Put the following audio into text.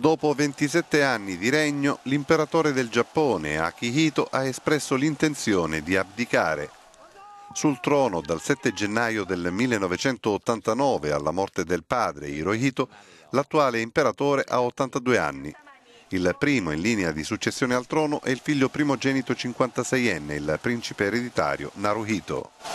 Dopo 27 anni di regno, l'imperatore del Giappone, Akihito, ha espresso l'intenzione di abdicare. Sul trono dal 7 gennaio del 1989 alla morte del padre Hirohito, l'attuale imperatore ha 82 anni. Il primo in linea di successione al trono è il figlio primogenito 56enne, il principe ereditario Naruhito.